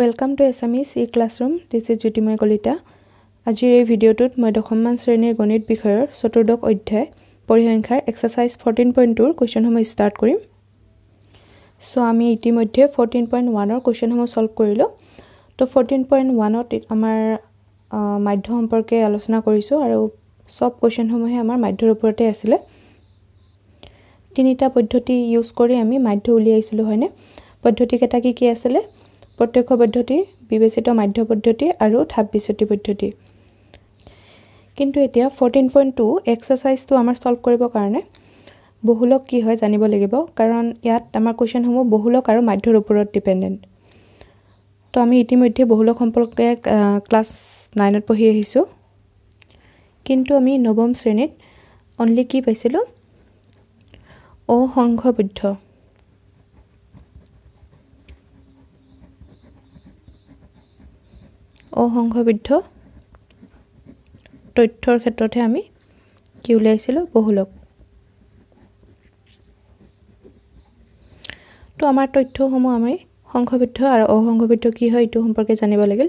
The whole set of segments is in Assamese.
Welcome to Assamese e classroom this is Jyotimoy Kalita আজিৰ এই ভিডিঅ'টোত মই দশমমান শ্ৰেণীৰ গণিত বিষয়ৰ চতুৰ্দশ অধ্যায় পৰিসংখ্যাৰ এক্সাৰচাইজ ফৰ্টিন পইণ্ট টুৰ কুৱেশ্যনসমূহ ষ্টাৰ্ট কৰিম চ' আমি ইতিমধ্যে ফৰ্টিন পইণ্ট ওৱানৰ কুৱেশ্যনসমূহ ছল্ভ কৰিলোঁ তো ফৰ্টিন পইণ্ট ওৱানত আমাৰ মাধ্য সম্পৰ্কে আলোচনা কৰিছোঁ আৰু চব কুৱেশ্যনসমূহে আমাৰ মাধ্যৰ ওপৰতে আছিলে তিনিটা পদ্ধতি ইউজ কৰি আমি মাধ্য উলিয়াইছিলোঁ হয়নে পদ্ধতিকেইটা কি কি আছিলে প্ৰত্যক্ষ পদ্ধতি বিবেচিত মাধ্য পদ্ধতি আৰু ঠাপ বিচ্যুতি পদ্ধতি কিন্তু এতিয়া ফৰ্টিন পইণ্ট টু এক্সাৰচাইজটো আমাৰ ছল্ভ কৰিবৰ কাৰণে বহুলক কি হয় জানিব লাগিব কাৰণ ইয়াত আমাৰ কুৱেশ্যনসমূহ বহুলক আৰু মাধ্যৰ ওপৰত ডিপেণ্ডেণ্ট তো আমি ইতিমধ্যে বহুলক সম্পৰ্কে ক্লাছ নাইনত পঢ়ি আহিছোঁ কিন্তু আমি নৱম শ্ৰেণীত অনলি কি পাইছিলোঁ অসংঘবদ্ধ অসংখ্যবিদ্ধ তথ্যৰ ক্ষেত্ৰতহে আমি কি উলিয়াইছিলোঁ বহুলক তো আমাৰ তথ্যসমূহ আমি সংঘবিদ্ধ আৰু অসংঘবিদ্ধ কি হয় এইটো সম্পৰ্কে জানিব লাগিল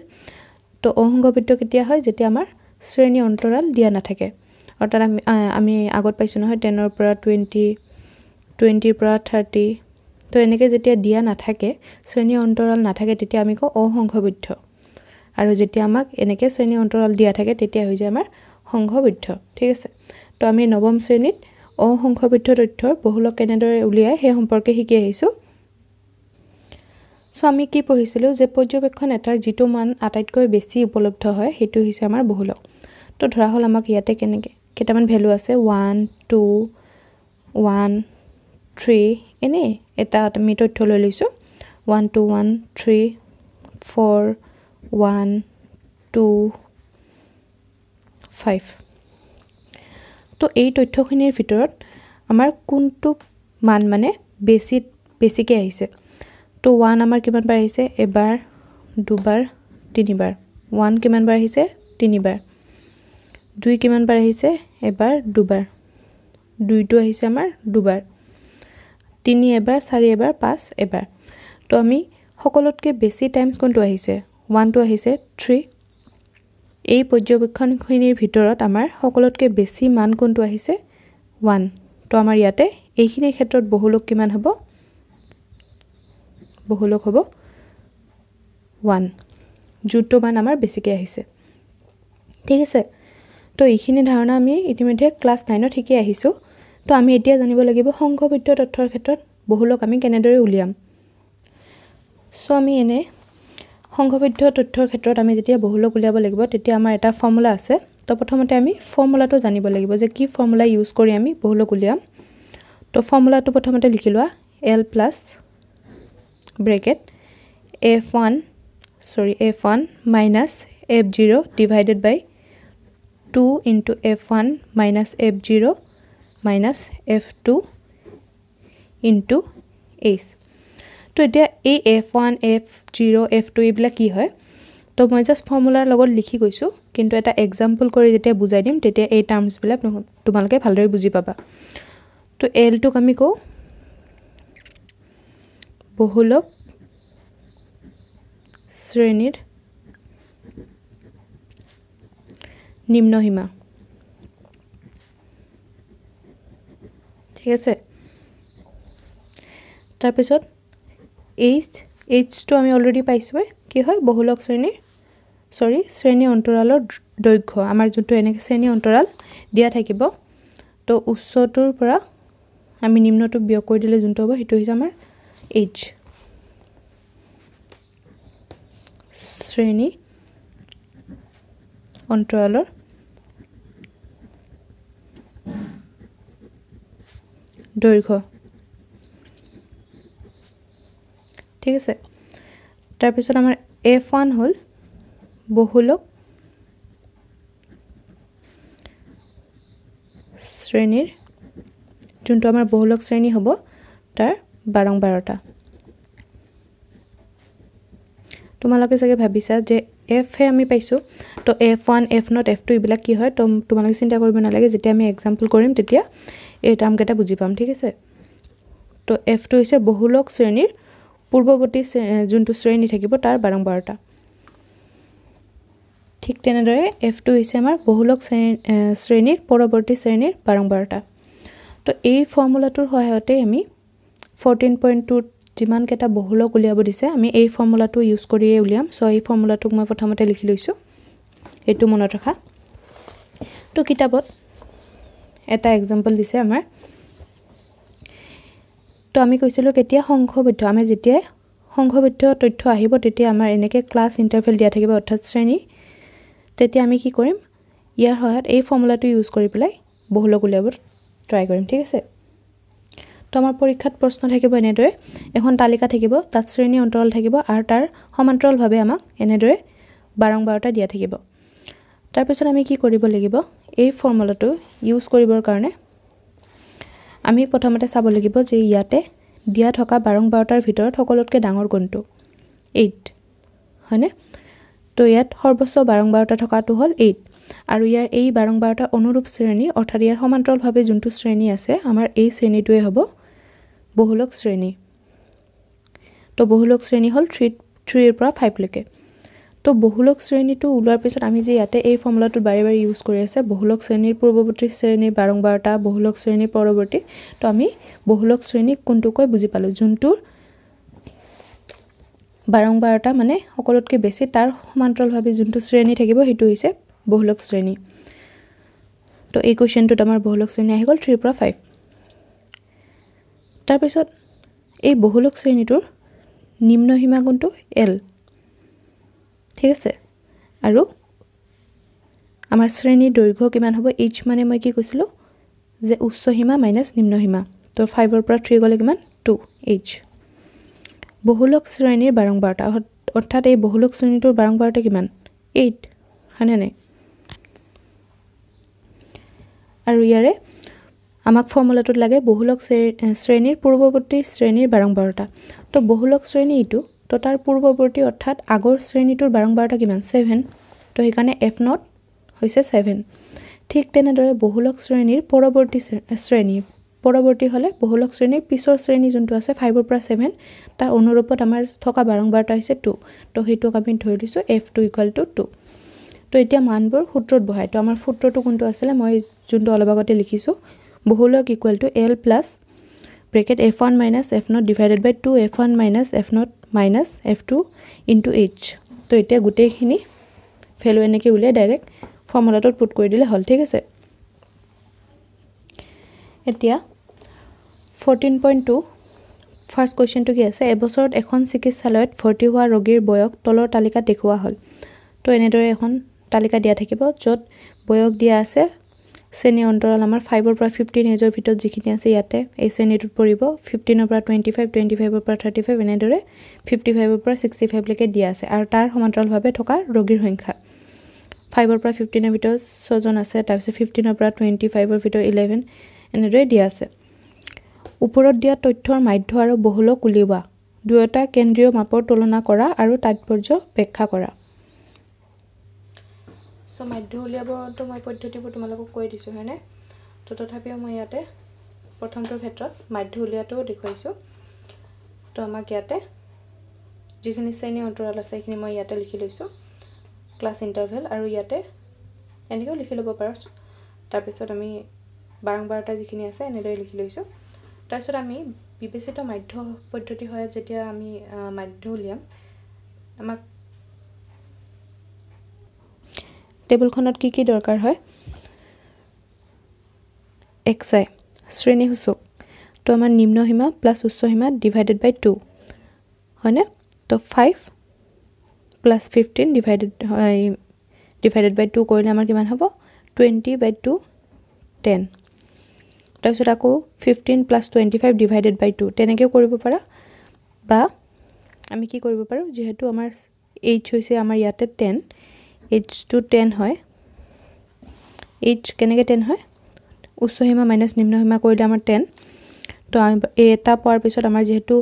তো অসংঘবিদ্ধ কেতিয়া হয় যেতিয়া আমাৰ শ্ৰেণী অন্তৰাল দিয়া নাথাকে অৰ্থাৎ আমি আমি আগত পাইছোঁ নহয় টেনৰ পৰা টুৱেণ্টি টুৱেণ্টিৰ পৰা থাৰ্টি তো এনেকৈ যেতিয়া দিয়া নাথাকে শ্ৰেণী অন্তৰাল নাথাকে তেতিয়া আমি কওঁ অসংঘবিদ্ধ আৰু যেতিয়া আমাক এনেকৈ শ্ৰেণী অন্তৰাল দিয়া থাকে তেতিয়া হৈ যায় আমাৰ সংঘবদ্ধ ঠিক আছে তো আমি নৱম শ্ৰেণীত অসংখবদ্ধ তথ্যৰ বহুলক কেনেদৰে উলিয়াই সেই সম্পৰ্কে শিকি আহিছোঁ চ' আমি কি পঢ়িছিলোঁ যে পৰ্যবেক্ষণ এটাৰ যিটো মান আটাইতকৈ বেছি উপলব্ধ হয় সেইটো হৈছে আমাৰ বহুলক তো ধৰা হ'ল আমাক ইয়াতে কেনেকৈ কেইটামান ভেলু আছে ওৱান টু ওৱান থ্ৰী এনেই এটা আমি তথ্য লৈ লৈছোঁ one two one three four one two five তো এই তথ্যখিনিৰ ভিতৰত আমাৰ কোনটো মান মানে বেছি বেছিকৈ আহিছে তো ওৱান আমাৰ কিমানবাৰ আহিছে এবাৰ দুবাৰ তিনিবাৰ ওৱান কিমানবাৰ আহিছে তিনিবাৰ দুই কিমানবাৰ আহিছে এবাৰ দুবাৰ দুইটো আহিছে আমাৰ দুবাৰ তিনি এবাৰ চাৰি এবাৰ পাঁচ এবাৰ তো আমি সকলোতকৈ বেছি টাইমছ কোনটো আহিছে ওৱানটো আহিছে থ্ৰী এই পৰ্যবেক্ষণখিনিৰ ভিতৰত আমাৰ সকলোতকৈ বেছি মান কোনটো আহিছে ওৱান তো আমাৰ ইয়াতে এইখিনিৰ ক্ষেত্ৰত বহুলোক কিমান হ'ব বহুলোক হ'ব ওৱান যোনটো মান আমাৰ বেছিকৈ আহিছে ঠিক আছে তো এইখিনি ধাৰণা আমি ইতিমধ্যে ক্লাছ নাইনত শিকি আহিছোঁ তো আমি এতিয়া জানিব লাগিব সংঘবিত্ত তথ্যৰ ক্ষেত্ৰত বহুলোক আমি কেনেদৰে উলিয়াম চ' আমি এনে সংঘবদ্ধ তথ্যৰ ক্ষেত্ৰত আমি যেতিয়া বহুলক উলিয়াব লাগিব তেতিয়া আমাৰ এটা ফৰ্মুলা আছে তো প্ৰথমতে আমি ফৰ্মুলাটো জানিব লাগিব যে কি ফৰ্মুলা ইউজ কৰি আমি বহুলক উলিয়াম তো ফৰ্মুলাটো প্ৰথমতে লিখি লোৱা L plus bracket F one sorry F one minus F zero' divided by two into F one minus F zero' minus F two into H তো এতিয়া এই F one F zero' F two এইবিলাক কি হয় তো মই জাষ্ট ফৰ্মুলাৰ লগত লিখি গৈছোঁ কিন্তু এটা এক্সাম্পল কৰি যেতিয়া বুজাই দিম তেতিয়া এই টাৰ্মছবিলাক তোমালোকে ভালদৰে বুজি পাবা তো এল টুক আমি কওঁ বহুলক শ্ৰেণীৰ নিম্নসীমা ঠিক আছে তাৰপিছত এইচ এইচটো আমি অলৰেডি পাইছোঁৱে কি হয় বহুলক শ্ৰেণীৰ চৰি শ্ৰেণী অন্তৰালৰ দৈৰ্ঘ্য আমাৰ যোনটো এনেকৈ শ্ৰেণী অন্তৰাল দিয়া থাকিব তো উচ্চটোৰ পৰা আমি নিম্নটো ব্যয় কৰি দিলে যোনটো হ'ব সেইটো হৈছে আমাৰ এইচ শ্ৰেণী অন্তৰালৰ দৈৰ্ঘ্য ঠিক আছে তাৰপিছত আমাৰ এফ ওৱান হ'ল বহুলোক শ্ৰেণীৰ যোনটো আমাৰ বহুলোক শ্ৰেণী হ'ব তাৰ বাৰং বাৰটা তোমালোকে চাগে ভাবিছা যে এফহে আমি পাইছোঁ তো F one F not F two এইবিলাক কি হয় তো তোমালোকে চিন্তা কৰিব নালাগে যেতিয়া আমি এক্সাম্পল কৰিম তেতিয়া এই টাৰ্মকেইটা বুজি পাম ঠিক আছে তো এফ টু হৈছে বহুলোক শ্ৰেণীৰ পূৰ্বৱৰ্তী যোনটো শ্ৰেণী থাকিব তাৰ বাৰম্বাৰতা ঠিক তেনেদৰে এফ টু হৈছে আমাৰ বহুলক শ্ৰেণী শ্ৰেণীৰ পৰৱৰ্তী শ্ৰেণীৰ বাৰম্বাৰতা তো এই ফৰ্মুলাটোৰ সহায়তে আমি ফৰ্টিন পইণ্ট টু যিমানকেইটা বহুলক উলিয়াব দিছে আমি এই ফৰ্মুলাটো ইউজ কৰিয়েই উলিয়াম চ' এই ফৰ্মুলাটোক মই প্ৰথমতে লিখি লৈছোঁ এইটো মনত ৰখা তো কিতাপত এটা এক্সাম্পল দিছে আমাৰ তো আমি কৈছিলোঁ কেতিয়া সংঘবদ্ধ আমি যেতিয়াই সংঘবদ্ধ তথ্য আহিব তেতিয়া আমাৰ এনেকৈ ক্লাছ ইণ্টাৰভেল দিয়া থাকিব অৰ্থাৎ শ্ৰেণী তেতিয়া আমি কি কৰিম ইয়াৰ সহায়ত এই ফৰ্মুলাটো ইউজ কৰি পেলাই বহুলক উলিয়াব ট্ৰাই কৰিম ঠিক আছে তো আমাৰ পৰীক্ষাত প্ৰশ্ন থাকিব এনেদৰে এখন তালিকা থাকিব তাত শ্ৰেণী অন্তৰাল থাকিব আৰু তাৰ সমান্তৰালভাৱে আমাক এনেদৰে বাৰম্বাৰতা দিয়া থাকিব তাৰপিছত আমি কি কৰিব লাগিব এই ফৰ্মুলাটো ইউজ কৰিবৰ কাৰণে আমি প্ৰথমতে চাব লাগিব যে ইয়াতে দিয়া থকা বাৰং বাৰটাৰ ভিতৰত সকলোতকৈ ডাঙৰ গুণটো এইট হয়নে তো ইয়াত সৰ্বোচ্চ বাৰং বাৰটা থকাটো হ'ল এইট আৰু ইয়াৰ এই বাৰং বাৰটা অনুৰূপ শ্ৰেণী অৰ্থাৎ ইয়াৰ সমান্তৰালভাৱে যোনটো শ্ৰেণী আছে আমাৰ এই শ্ৰেণীটোৱে হ'ব বহুলোক শ্ৰেণী তো বহুলোক শ্ৰেণী হ'ল থ্ৰী থ্ৰীৰ পৰা ফাইভলৈকে তো বহুলক শ্ৰেণীটো ওলোৱাৰ পিছত আমি যে ইয়াতে এই ফৰ্মুলাটো বাৰে বাৰে ইউজ কৰি আছে বহুলক শ্ৰেণীৰ পূৰ্বৱৰ্তী শ্ৰেণীৰ বাৰম্বাৰতা বহুলক শ্ৰেণীৰ পৰৱৰ্তী তো আমি বহুলক শ্ৰেণীক কোনটোকৈ বুজি পালোঁ যোনটোৰ বাৰম্বাৰতা মানে সকলোতকৈ বেছি তাৰ সমান্তৰালভাৱে যোনটো শ্ৰেণী থাকিব সেইটো হৈছে বহুলক শ্ৰেণী তো এই কুৱেশ্যনটোত আমাৰ বহুলক শ্ৰেণী আহি গ'ল থ্ৰীৰ পৰা ফাইভ তাৰপিছত এই বহুলক শ্ৰেণীটোৰ নিম্ন সীমা কোনটো এল ঠিক আছে আৰু আমাৰ শ্ৰেণীৰ দৈৰ্ঘ্য কিমান হ'ব এইচ মানে মই কি কৈছিলোঁ যে উচ্চ সীমা মাইনাছ নিম্ন সীমা তো ফাইভৰ পৰা থ্ৰী গ'লে কিমান টু এইচ বহুলোক শ্ৰেণীৰ বাৰংবাৰতা অৰ্থাৎ এই বহুলোক শ্ৰেণীটোৰ বাৰম্বাৰতা কিমান এইট হয়নে নাই আৰু ইয়াৰে আমাক ফৰ্মুলাটোত লাগে বহুলক শ্ৰেণীৰ পূৰ্বৱৰ্তী শ্ৰেণীৰ বাৰম্বাৰতা তো বহুলোক শ্ৰেণী এইটো তো তাৰ পূৰ্বৱৰ্তী অৰ্থাৎ আগৰ শ্ৰেণীটোৰ বাৰম্বাৰতা কিমান ছেভেন তো সেইকাৰণে এফ নট হৈছে ছেভেন ঠিক তেনেদৰে বহুলক শ্ৰেণীৰ পৰৱৰ্তী শ্ৰেণী পৰৱৰ্তী হ'লে বহুলক শ্ৰেণীৰ পিছৰ শ্ৰেণী যোনটো আছে ফাইভৰ পৰা ছেভেন তাৰ অনুৰূপত আমাৰ থকা বাৰম্বাৰতা হৈছে টু তো সেইটোক আমি ধৰি দিছোঁ F two equal to two তো এতিয়া মানবোৰ সূত্ৰত বহাই তো আমাৰ সূত্ৰটো কোনটো আছিলে মই যোনটো অলপ আগতে লিখিছোঁ বহুলক equal to L plus bracket F one minus F not divided by two F one minus F not minus F two into H তো এতিয়া গোটেইখিনি ভেলু এনেকৈ উলিয়াই ডাইৰেক্ট ফৰ্মুলাটোত পুট কৰি দিলে হ'ল ঠিক আছে এতিয়া ফৰ্টিন পইণ্ট টু ফাৰ্ষ্ট কুৱেশ্যনটো কি আছে এবছৰত এখন চিকিৎসালয়ত ভৰ্তি হোৱা ৰোগীৰ বয়স তলৰ তালিকাত দেখুওৱা হ'ল তো এনেদৰে এখন তালিকা দিয়া থাকিব য'ত বয়স দিয়া আছে শ্ৰেণীৰ অন্তৰাল আমাৰ ফাইভৰ পৰা ফিফটিন এজৰ ভিতৰত যিখিনি আছে ইয়াতে এই শ্ৰেণীটোত পৰিব ফিফটিনৰ পৰা টুৱেণ্টি ফাইভ টুৱেণ্টি ফাইভৰ পৰা থাৰ্টি ফাইভ এনেদৰে ফিফটি ফাইভৰ পৰা ছিক্সটি ফাইভলৈকে দিয়া আছে আৰু তাৰ সমান্তৰালভাৱে থকা ৰোগীৰ সংখ্যা ফাইভৰ পৰা ফিফটিনৰ ভিতৰত ছজন আছে তাৰপিছত ফিফটিনৰ পৰা টুৱেণ্টি ফাইভৰ ভিতৰত ইলেভেন এনেদৰে দিয়া আছে ওপৰত দিয়া তথ্যৰ মাধ্য আৰু বহুলক উলিওৱা দুয়োটা কেন্দ্ৰীয় মাপৰ তুলনা কৰা আৰু তাৎপৰ্য ব্যাখ্যা কৰা চ' মাধ্য উলিয়াবতো মই পদ্ধতিবোৰ তোমালোকক কৈ দিছোঁ হয়নে ত' তথাপিও মই ইয়াতে প্ৰথমটোৰ ক্ষেত্ৰত মাধ্য উলিয়াটোও দেখুৱাইছোঁ তো আমাক ইয়াতে যিখিনি শ্ৰেণী অন্তৰাল আছে সেইখিনি মই ইয়াতে লিখি লৈছোঁ ক্লাছ ইণ্টাৰভেল আৰু ইয়াতে এনেকৈও লিখি ল'ব পাৰোঁ তাৰপিছত আমি বাৰম্বাৰতা যিখিনি আছে এনেদৰে লিখি লৈছোঁ তাৰপিছত আমি বিবেচিত মাধ্য পদ্ধতি হয় যেতিয়া আমি মাধ্য উলিয়াম আমাক টেবুলখনত কি কি দৰকাৰ হয় এক্সাই শ্ৰেণীসূচক ত' আমাৰ নিম্ন সীমা প্লাছ উচ্চ সীমা ডিভাইডেড বাই টু হয়নে ত' ফাইভ প্লাছ ফিফটিন ডিভাইডেড হয় ডিভাইডেড বাই টু কৰিলে আমাৰ কিমান হ'ব টুৱেণ্টি বাই টু টেন তাৰপিছত আকৌ fifteen plus twenty five divided by two তেনেকৈও কৰিব পাৰা বা আমি কি কৰিব পাৰোঁ যিহেতু আমাৰ এইচ হৈছে আমাৰ ইয়াতে টেন এইচটো টেন হয় এইচ কেনেকৈ টেন হয় উচ্চ সীমা মাইনাছ নিম্ন সীমা কৰিলে আমাৰ টেন তো এই এটা পোৱাৰ পিছত আমাৰ যিহেতু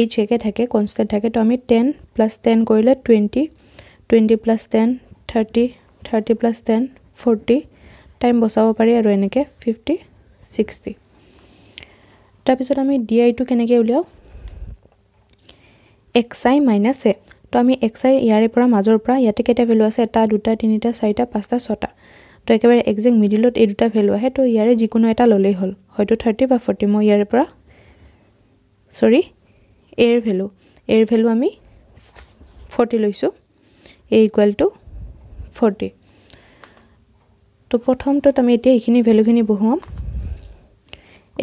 এইচ একে থাকে কনষ্টেণ্ট থাকে তো আমি টেন প্লাছ টেন কৰিলে twenty twenty plus ten thirty thirty plus ten forty time বচাব পাৰি আৰু এনেকৈ ফিফটি ছিক্সটি তাৰপিছত আমি ডি আইটো কেনেকৈ উলিয়াওঁ এক্স আই মাইনাছ এ তো আমি এক ইয়াৰে পৰা মাজৰ পৰা ইয়াতে কেইটা ভেলু আছে এটা দুটা তিনিটা চাৰিটা পাঁচটা ছটা তো একেবাৰে একজেক্ট মিডিলত এই দুটা ভেলু আহে তো ইয়াৰে যিকোনো এটা ল'লেই হ'ল হয়তো থাৰ্টি বা ফৰ্টি মই ইয়াৰে পৰা চৰি এৰ ভেলু এৰ ভেলু আমি ফৰ্টি লৈছোঁ এ ইকুৱেল টু ফৰ্টি তো প্ৰথমটোত আমি এতিয়া এইখিনি ভেলুখিনি বহুৱাম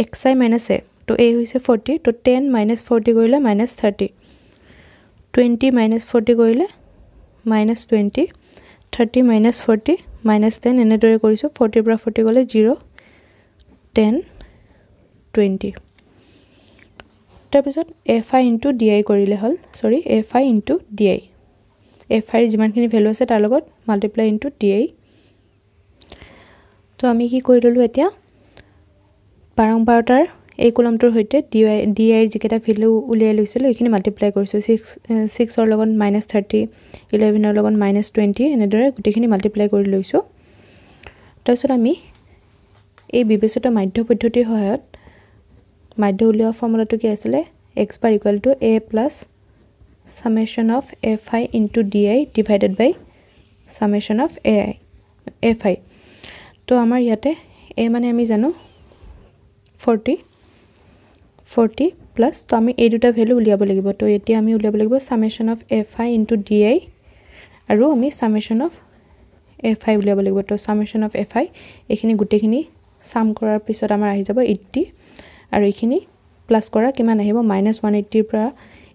এক্স আই মাইনাছ এ তো এ হৈছে ফৰ্টি তো টেন মাইনাছ ফৰ্টি কৰিলে minus thirty twenty minus forty কৰিলে minus twenty thirty minus forty minus ten এনেদৰে কৰিছোঁ ফৰ্টিৰ পৰা ফৰ্টি গ'লে জিৰ' টেন টুৱেণ্টি তাৰপিছত F I into D I কৰিলে হ'ল sorry F I into D I F আইৰ যিমানখিনি ভেলু আছে তাৰ লগত মাল্টিপ্লাই ইণ্টু ডি আই তো আমি কি কৰি ল'লোঁ এতিয়া বাৰম্বাৰতাৰ এই কলমটোৰ সৈতে ডি আই ডি আইৰ যিকেইটা ভেলু উলিয়াই লৈছিলোঁ সেইখিনি মাল্টিপ্লাই কৰিছোঁ ছিক্স ছিক্সৰ লগত মাইনাছ থাৰ্টি ইলেভেনৰ লগত মাইনাছ টুৱেণ্টি এনেদৰে গোটেইখিনি মাল্টিপ্লাই কৰি লৈছোঁ তাৰপিছত আমি এই বিবেচিত মাধ্য পদ্ধতিৰ সহায়ত মাধ্য উলিওৱা ফৰ্মুলাটো কি আছিলে X bar equal to A plus summation of F I into D I divided by summation of A I F I তো আমাৰ ইয়াতে এ মানে আমি জানো ফৰ্টি ফৰ্টি প্লাছ তো আমি এই দুটা ভেলু উলিয়াব লাগিব তো এতিয়া আমি উলিয়াব লাগিব summation of F I into D I আৰু আমি চামেশ্যন অফ এফ আই উলিয়াব লাগিব তো চামেশ্যন অফ এফ আই এইখিনি গোটেইখিনি চাম কৰাৰ পিছত আমাৰ আহি যাব এইট্টি আৰু এইখিনি প্লাছ কৰা কিমান আহিব মাইনাছ ওৱান এইট্টিৰ পৰা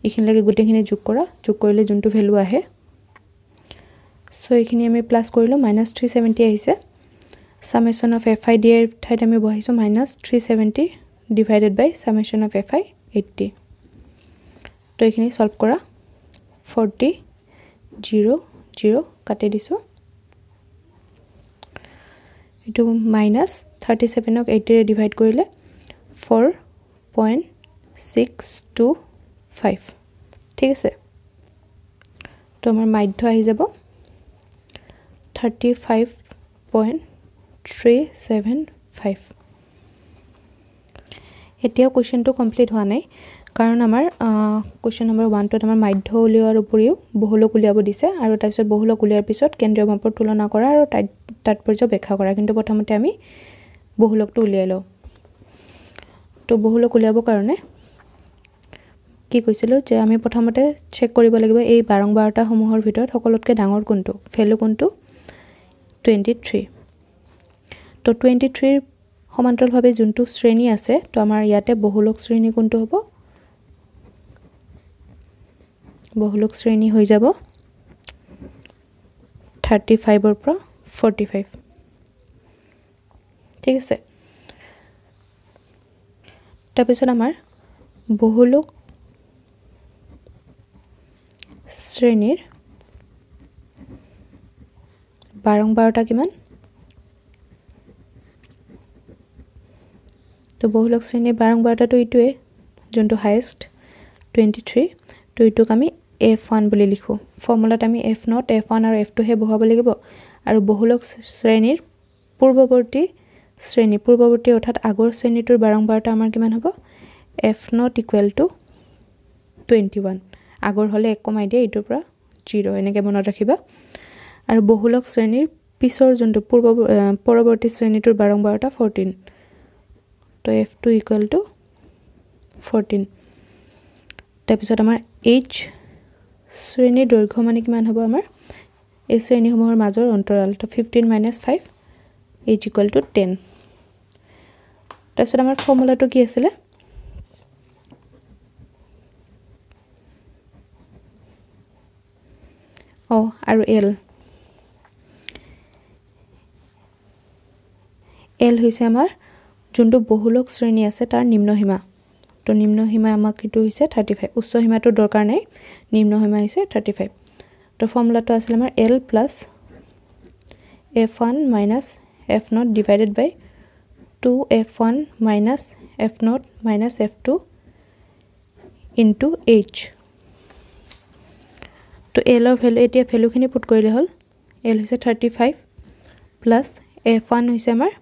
এইখিনিলৈকে গোটেইখিনি যোগ কৰা যোগ কৰিলে যোনটো ভেলু আহে চ' এইখিনি আমি প্লাছ কৰিলোঁ মাইনাছ থ্ৰী ছেভেণ্টি আহিছে summation of F I D আইৰ ঠাইত আমি বহাইছোঁ minus three seventy divided by summation of F I eighty তো এইখিনি চল্ভ কৰা ফৰ্টি জিৰ' জিৰ' কাটি দিছোঁ এইটো মাইনাছ থাৰ্টি ছেভেনক এইটিৰে ডিভাইড কৰিলে four point six two five ঠিক আছে তো আমাৰ মাধ্য আহি যাব thirty five point three seven five এতিয়াও কুৱেশ্যনটো কমপ্লিট হোৱা নাই কাৰণ আমাৰ কুৱেশ্যন নম্বৰ ওৱানটোত আমাৰ মাধ্য উলিওৱাৰ উপৰিও বহুলোক উলিয়াব দিছে আৰু তাৰপিছত বহুলোক উলিওৱাৰ পিছত কেন্দ্ৰীয় মাপৰ তুলনা কৰা আৰু তাৎপৰ্য ব্যাখ্যা কৰা কিন্তু প্ৰথমতে আমি বহুলোকটো উলিয়াই লওঁ তো বহুলোক উলিয়াবৰ কাৰণে কি কৈছিলোঁ যে আমি প্ৰথমতে চেক কৰিব লাগিব এই বাৰংবাৰতাসমূহৰ ভিতৰত সকলোতকৈ ডাঙৰ কোনটো ফেলু কোনটো টুৱেণ্টি থ্ৰী তো টুৱেণ্টি থ্ৰীৰ সমান্তৰালভাৱে যোনটো শ্ৰেণী আছে তো আমাৰ ইয়াতে বহুলোক শ্ৰেণী কোনটো হ'ব বহুলোক শ্ৰেণী হৈ যাব থাৰ্টি ফাইভৰ পৰা ফৰ্টি ফাইভ ঠিক আছে তাৰপিছত আমাৰ বহুলোক শ্ৰেণীৰ বাৰং বাৰটা কিমান তো বহুলক শ্ৰেণীৰ বাৰং বাৰটাটো ইটোৱে যোনটো হায়েষ্ট টুৱেণ্টি থ্ৰী তো ইটোক আমি এফ ওৱান বুলি লিখোঁ ফৰ্মুলাত আমি এফ নট এফ ওৱান আৰু এফ টুহে বহুৱাব লাগিব আৰু বহুলক শ্ৰেণীৰ পূৰ্বৱৰ্তী শ্ৰেণী পূৰ্বৱৰ্তী অৰ্থাৎ আগৰ শ্ৰেণীটোৰ বাৰং বাৰটা আমাৰ কিমান হ'ব F not equal to twenty one আগৰ হ'লে এক কমাই দিয়ে এইটোৰ পৰা জিৰ' এনেকৈ মনত ৰাখিবা আৰু বহুলক শ্ৰেণীৰ পিছৰ যোনটো পূৰ্ব পৰৱৰ্তী শ্ৰেণীটোৰ বাৰং বাৰটা ফৰ্টিন তো F two equal to fourteen তাৰপিছত আমাৰ এইচ শ্ৰেণীৰ দৈৰ্ঘ্য মানে কিমান হ'ব আমাৰ এই শ্ৰেণীসমূহৰ মাজৰ অন্তৰাল তো fifteen minus five H equal to ten তাৰপিছত আমাৰ ফৰ্মুলাটো কি আছিলে অঁ আৰু এল এল হৈছে আমাৰ যোনটো বহুলোক শ্ৰেণী আছে তাৰ নিম্নসীমা তো নিম্নসীমা আমাক কিটো হৈছে থাৰ্টি ফাইভ উচ্চ সীমাটো দৰকাৰ নাই নিম্নসীমা হৈছে থাৰ্টি ফাইভ তো ফৰ্মুলাটো আছিলে আমাৰ L plus F one minus F not divided by two F one minus F not minus F two into H তো এলৰ ভেলু এতিয়া ভেলুখিনি পুট কৰিলে হ'ল এল হৈছে thirty five plus F one হৈছে আমাৰ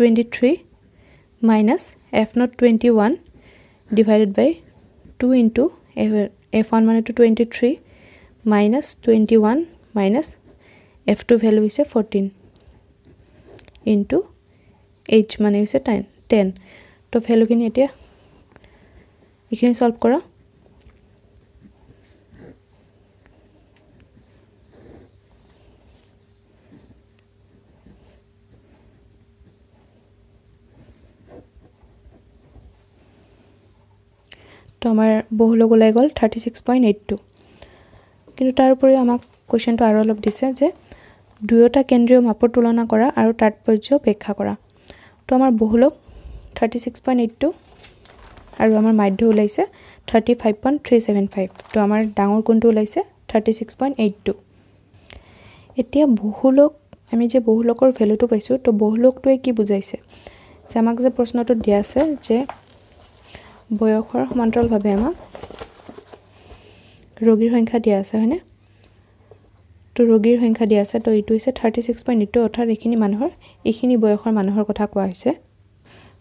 twenty three minus f naught twenty one divided by two into f one minus two twenty three minus twenty one minus f two value is a fourteen into h minus a ten ten. तो फैलोगे नहीं थे इखने सॉल्व करा তো আমাৰ বহুলোক ওলাই গ'ল thirty six point eight two কিন্তু তাৰ উপৰিও আমাক কুৱেশ্যনটো আৰু অলপ দিছে যে দুয়োটা কেন্দ্ৰীয় মাপৰ তুলনা কৰা আৰু তাৎপৰ্য ব্যাখ্যা কৰা তো আমাৰ বহুলোক thirty six point eight two আৰু আমাৰ মাধ্য ওলাইছে thirty five point three seven five তো আমাৰ ডাঙৰ কোনটো ওলাইছে thirty six point eight two এতিয়া বহুলোক আমি যে বহুলোকৰ ভেলুটো পাইছোঁ তো বহুলোকটোৱে কি বুজাইছে যে আমাক যে প্ৰশ্নটো দিয়া আছে যে বয়সৰ সমান্তৰালভাৱে আমাক ৰোগীৰ সংখ্যা দিয়া আছে হয়নে তো ৰোগীৰ সংখ্যা দিয়া আছে তো এইটো হৈছে থাৰ্টি ছিক্স পইণ্ট এইটো অৰ্থাৎ এইখিনি মানুহৰ এইখিনি বয়সৰ মানুহৰ কথা কোৱা হৈছে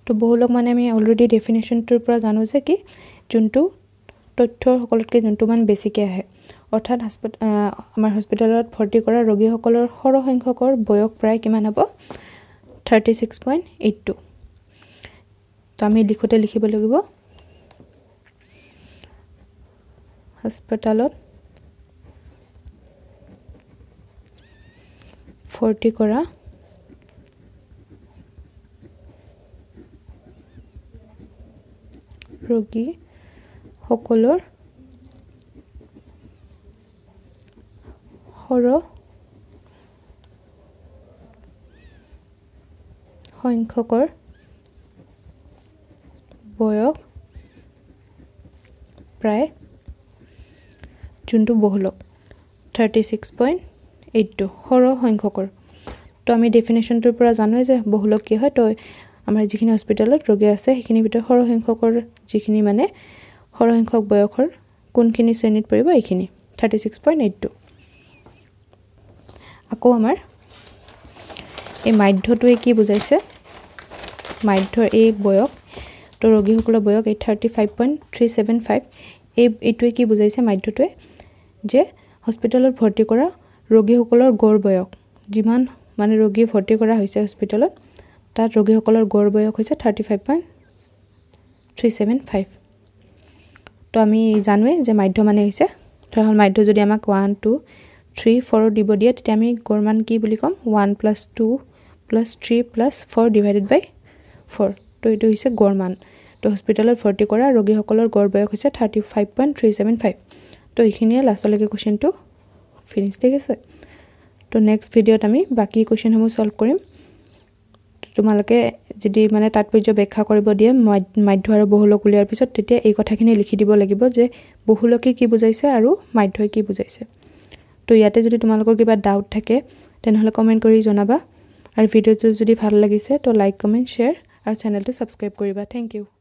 তো বহু লোক মানে আমি অলৰেডি ডেফিনেশ্যনটোৰ পৰা জানো যে কি যোনটো তথ্যৰ সকলোতকৈ যোনটো মান বেছিকৈ আহে অৰ্থাৎ হস্পিট আমাৰ হস্পিটেলত ভৰ্তি কৰা ৰোগীসকলৰ সৰহসংখ্যকৰ বয়স প্ৰায় কিমান হ'ব thirty six point eight two তো আমি লিখোঁতে লিখিব লাগিব হস্পিটেলত ভৰ্তি কৰা ৰোগীসকলৰ সৰহ সংখ্যকৰ বয়স প্ৰায় যোনটো বহুলক thirty six point eight two সৰহ সংখ্যকৰ তো আমি ডেফিনেশ্যনটোৰ পৰা জানোৱেই যে বহুলক কি হয় তো আমাৰ যিখিনি হস্পিটেলত ৰোগী আছে সেইখিনিৰ ভিতৰত সৰহসংখ্যকৰ যিখিনি মানে সৰহসংখ্যক বয়সৰ কোনখিনি শ্ৰেণীত পৰিব এইখিনি thirty six point eight two আকৌ আমাৰ এই মাধ্যটোৱে কি বুজাইছে মাধ্যৰ এই বয়স তো ৰোগীসকলৰ বয়স এই thirty five point three seven five এই এইটোৱে কি বুজাইছে মাধ্যটোৱে যে হস্পিটেলত ভৰ্তি কৰা ৰোগীসকলৰ গড় বয়স যিমান মানে ৰোগী ভৰ্তি কৰা হৈছে হস্পিটেলত তাত ৰোগীসকলৰ গড় বয়স হৈছে thirty five point three seven five তো আমি জানোৱেই যে মাধ্য মানে হৈছে ধৰা হ'ল মাধ্য যদি আমাক ওৱান টু থ্ৰী ফ'ৰ দিব দিয়ে তেতিয়া আমি গড় মান কি বুলি ক'ম one plus two plus three plus four divided by four তো এইটো হৈছে গড় মান তো হস্পিটেলত ভৰ্তি কৰা ৰোগীসকলৰ গড় বয়স হৈছে thirty five point three seven five তো এইখিনিয়ে লাষ্টলৈকে কুৱেশ্যনটো ফিনিছ ঠিক আছে তো নেক্সট ভিডিঅ'ত আমি বাকী কুৱেশ্যনসমূহ ছল্ভ কৰিম তোমালোকে যদি মানে তাৎপৰ্য ব্যাখ্যা কৰিব দিয়ে মাধ্য আৰু বহুলক উলিওৱাৰ পিছত তেতিয়া এই কথাখিনি লিখি দিব লাগিব যে বহুলকে কি বুজাইছে আৰু মাধ্যই কি বুজাইছে তো ইয়াতে যদি তোমালোকৰ কিবা ডাউট থাকে তেনেহ'লে কমেণ্ট কৰি জনাবা আৰু ভিডিঅ'টো যদি ভাল লাগিছে তো লাইক কমেণ্ট শ্বেয়াৰ আৰু চেনেলটো ছাবস্ক্ৰাইব কৰিবা থেংক ইউ